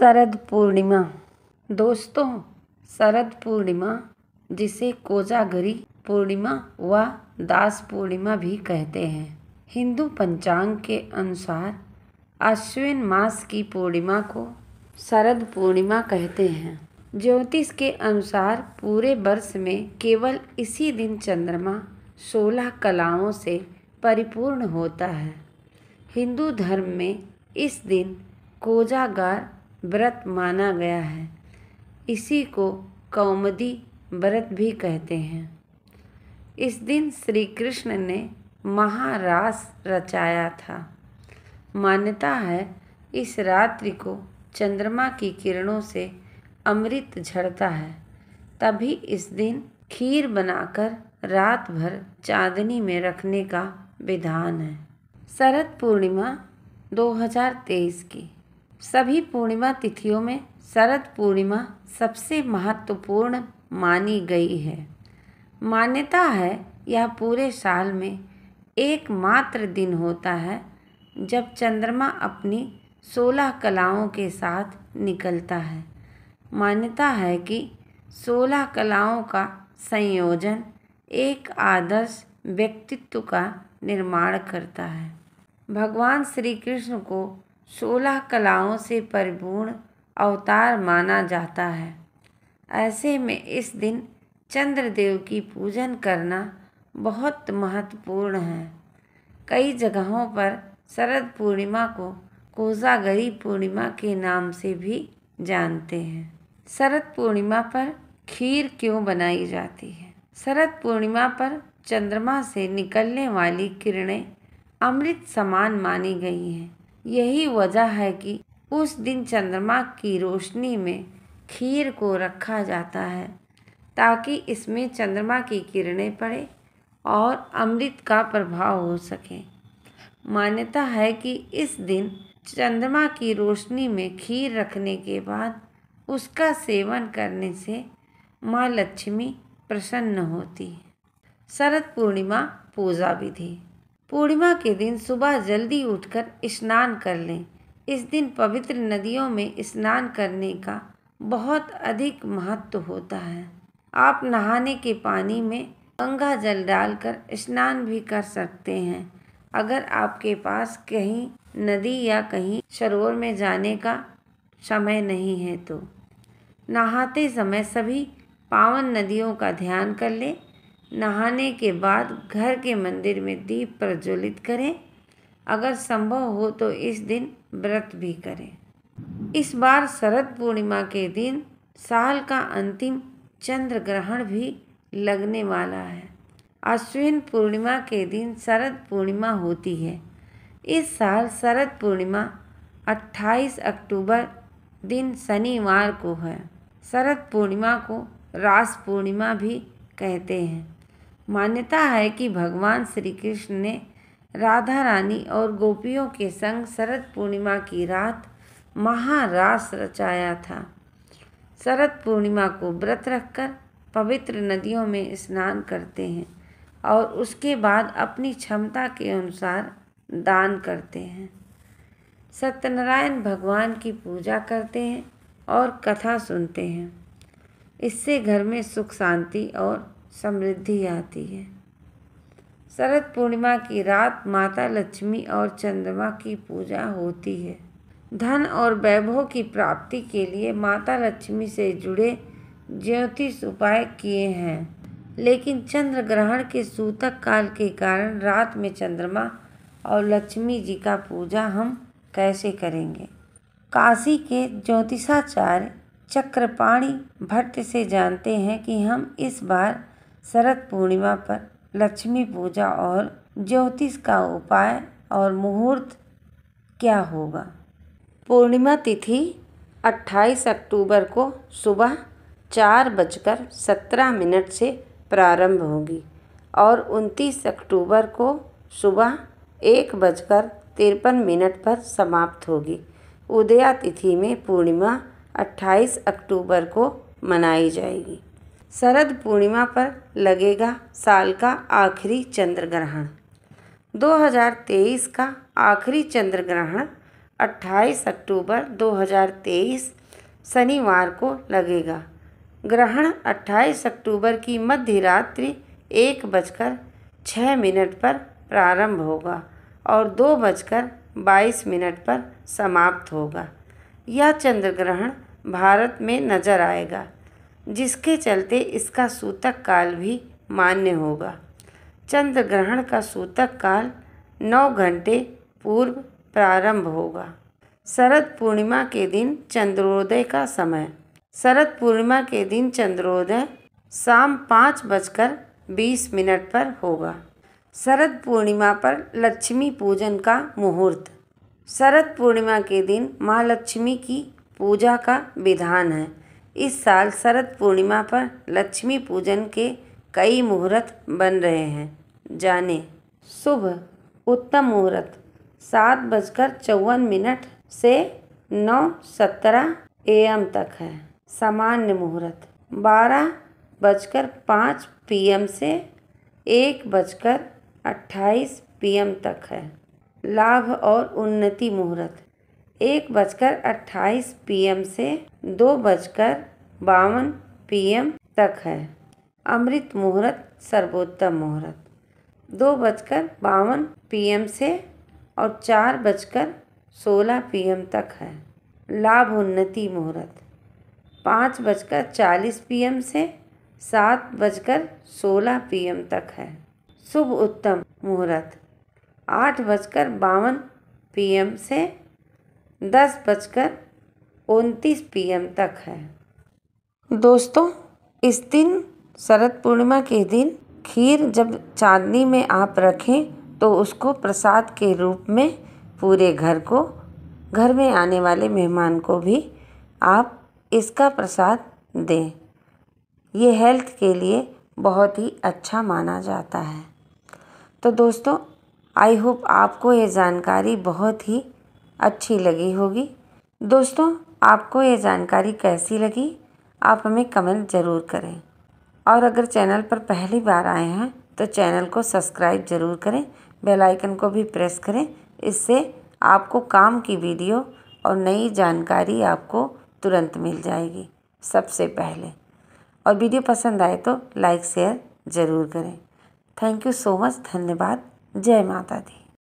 शरद पूर्णिमा दोस्तों शरद पूर्णिमा जिसे कोजागरी पूर्णिमा व दास पूर्णिमा भी कहते हैं हिंदू पंचांग के अनुसार अश्विन मास की पूर्णिमा को शरद पूर्णिमा कहते हैं ज्योतिष के अनुसार पूरे वर्ष में केवल इसी दिन चंद्रमा सोलह कलाओं से परिपूर्ण होता है हिंदू धर्म में इस दिन कोजागार व्रत माना गया है इसी को कौमदी व्रत भी कहते हैं इस दिन श्री कृष्ण ने महारास रचाया था मान्यता है इस रात्रि को चंद्रमा की किरणों से अमृत झड़ता है तभी इस दिन खीर बनाकर रात भर चांदनी में रखने का विधान है शरद पूर्णिमा 2023 की सभी पूर्णिमा तिथियों में शरद पूर्णिमा सबसे महत्वपूर्ण मानी गई है मान्यता है यह पूरे साल में एकमात्र दिन होता है जब चंद्रमा अपनी सोलह कलाओं के साथ निकलता है मान्यता है कि सोलह कलाओं का संयोजन एक आदर्श व्यक्तित्व का निर्माण करता है भगवान श्री कृष्ण को सोलह कलाओं से परिपूर्ण अवतार माना जाता है ऐसे में इस दिन चंद्रदेव की पूजन करना बहुत महत्वपूर्ण है कई जगहों पर शरद पूर्णिमा को कोजागरी पूर्णिमा के नाम से भी जानते हैं शरद पूर्णिमा पर खीर क्यों बनाई जाती है शरद पूर्णिमा पर चंद्रमा से निकलने वाली किरणें अमृत समान मानी गई हैं यही वजह है कि उस दिन चंद्रमा की रोशनी में खीर को रखा जाता है ताकि इसमें चंद्रमा की किरणें पड़े और अमृत का प्रभाव हो सके मान्यता है कि इस दिन चंद्रमा की रोशनी में खीर रखने के बाद उसका सेवन करने से माँ लक्ष्मी प्रसन्न होती है शरद पूर्णिमा पूजा विधि पूर्णिमा के दिन सुबह जल्दी उठकर स्नान कर लें इस दिन पवित्र नदियों में स्नान करने का बहुत अधिक महत्व होता है आप नहाने के पानी में गंगा जल डालकर स्नान भी कर सकते हैं अगर आपके पास कहीं नदी या कहीं सरोवर में जाने का समय नहीं है तो नहाते समय सभी पावन नदियों का ध्यान कर लें नहाने के बाद घर के मंदिर में दीप प्रज्वलित करें अगर संभव हो तो इस दिन व्रत भी करें इस बार शरद पूर्णिमा के दिन साल का अंतिम चंद्र ग्रहण भी लगने वाला है अश्विन पूर्णिमा के दिन शरद पूर्णिमा होती है इस साल शरद पूर्णिमा 28 अक्टूबर दिन शनिवार को है शरद पूर्णिमा को रास पूर्णिमा भी कहते हैं मान्यता है कि भगवान श्री कृष्ण ने राधा रानी और गोपियों के संग शरद पूर्णिमा की रात महारास रचाया था शरद पूर्णिमा को व्रत रखकर पवित्र नदियों में स्नान करते हैं और उसके बाद अपनी क्षमता के अनुसार दान करते हैं सत्यनारायण भगवान की पूजा करते हैं और कथा सुनते हैं इससे घर में सुख शांति और समृद्धि आती है शरद पूर्णिमा की रात माता लक्ष्मी और चंद्रमा की पूजा होती है धन और वैभव की प्राप्ति के लिए माता लक्ष्मी से जुड़े ज्योतिष उपाय किए हैं लेकिन चंद्र ग्रहण के सूतक काल के कारण रात में चंद्रमा और लक्ष्मी जी का पूजा हम कैसे करेंगे काशी के ज्योतिषाचार्य चक्रपाणी भट्ट से जानते हैं कि हम इस बार शरद पूर्णिमा पर लक्ष्मी पूजा और ज्योतिष का उपाय और मुहूर्त क्या होगा पूर्णिमा तिथि 28 अक्टूबर को सुबह चार बजकर सत्रह मिनट से प्रारंभ होगी और 29 अक्टूबर को सुबह एक बजकर तिरपन मिनट पर समाप्त होगी उदया तिथि में पूर्णिमा 28 अक्टूबर को मनाई जाएगी शरद पूर्णिमा पर लगेगा साल का आखिरी चंद्र ग्रहण 2023 का आखिरी चंद्र ग्रहण 28 अक्टूबर 2023 शनिवार को लगेगा ग्रहण 28 अक्टूबर की मध्य रात्रि एक बजकर छः मिनट पर प्रारंभ होगा और दो बजकर बाईस मिनट पर समाप्त होगा यह चंद्र ग्रहण भारत में नजर आएगा जिसके चलते इसका सूतक काल भी मान्य होगा चंद्र ग्रहण का सूतक काल नौ घंटे पूर्व प्रारंभ होगा शरद पूर्णिमा के दिन चंद्रोदय का समय शरद पूर्णिमा के दिन चंद्रोदय शाम पाँच बजकर बीस मिनट पर होगा शरद पूर्णिमा पर लक्ष्मी पूजन का मुहूर्त शरद पूर्णिमा के दिन महालक्ष्मी की पूजा का विधान है इस साल शरद पूर्णिमा पर लक्ष्मी पूजन के कई मुहूर्त बन रहे हैं जाने शुभ उत्तम मुहूर्त सात बजकर चौवन मिनट से नौ सत्रह एम तक है सामान्य मुहूर्त बारह बजकर पाँच एम से एक बजकर अट्ठाईस एम तक है लाभ और उन्नति मुहूर्त एक बजकर अट्ठाईस पी से दो बजकर बावन पी तक है अमृत मुहूर्त सर्वोत्तम मुहूर्त दो बजकर बावन पी से और चार बजकर सोलह पी तक है लाभ उन्नति मुहूर्त पाँच बजकर चालीस पी से सात बजकर सोलह पी तक है शुभ उत्तम मुहूर्त आठ बजकर बावन पी से दस बजकर उनतीस पी तक है दोस्तों इस दिन शरद पूर्णिमा के दिन खीर जब चांदनी में आप रखें तो उसको प्रसाद के रूप में पूरे घर को घर में आने वाले मेहमान को भी आप इसका प्रसाद दें ये हेल्थ के लिए बहुत ही अच्छा माना जाता है तो दोस्तों आई होप आपको ये जानकारी बहुत ही अच्छी लगी होगी दोस्तों आपको ये जानकारी कैसी लगी आप हमें कमेंट ज़रूर करें और अगर चैनल पर पहली बार आए हैं तो चैनल को सब्सक्राइब ज़रूर करें बेल आइकन को भी प्रेस करें इससे आपको काम की वीडियो और नई जानकारी आपको तुरंत मिल जाएगी सबसे पहले और वीडियो पसंद आए तो लाइक शेयर ज़रूर करें थैंक यू सो मच धन्यवाद जय माता दी